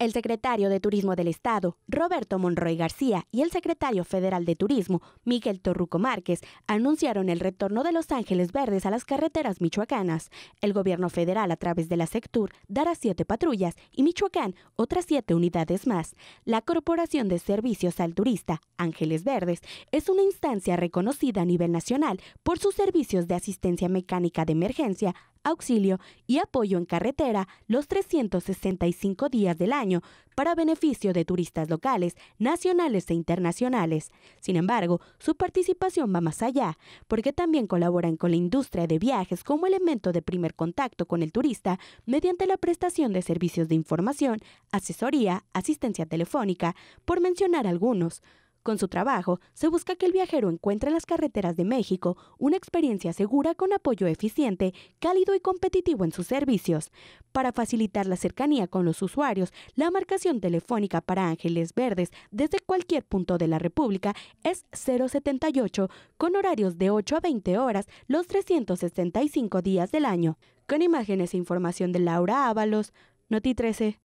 El secretario de Turismo del Estado, Roberto Monroy García, y el secretario federal de Turismo, Miguel Torruco Márquez, anunciaron el retorno de Los Ángeles Verdes a las carreteras michoacanas. El gobierno federal, a través de la SECTUR, dará siete patrullas y Michoacán otras siete unidades más. La Corporación de Servicios al Turista, Ángeles Verdes, es una instancia reconocida a nivel nacional por sus servicios de asistencia mecánica de emergencia, auxilio y apoyo en carretera los 365 días del año para beneficio de turistas locales, nacionales e internacionales. Sin embargo, su participación va más allá, porque también colaboran con la industria de viajes como elemento de primer contacto con el turista mediante la prestación de servicios de información, asesoría, asistencia telefónica, por mencionar algunos. Con su trabajo, se busca que el viajero encuentre en las carreteras de México una experiencia segura con apoyo eficiente, cálido y competitivo en sus servicios. Para facilitar la cercanía con los usuarios, la marcación telefónica para Ángeles Verdes desde cualquier punto de la República es 078, con horarios de 8 a 20 horas los 365 días del año. Con imágenes e información de Laura Ábalos, Noti 13.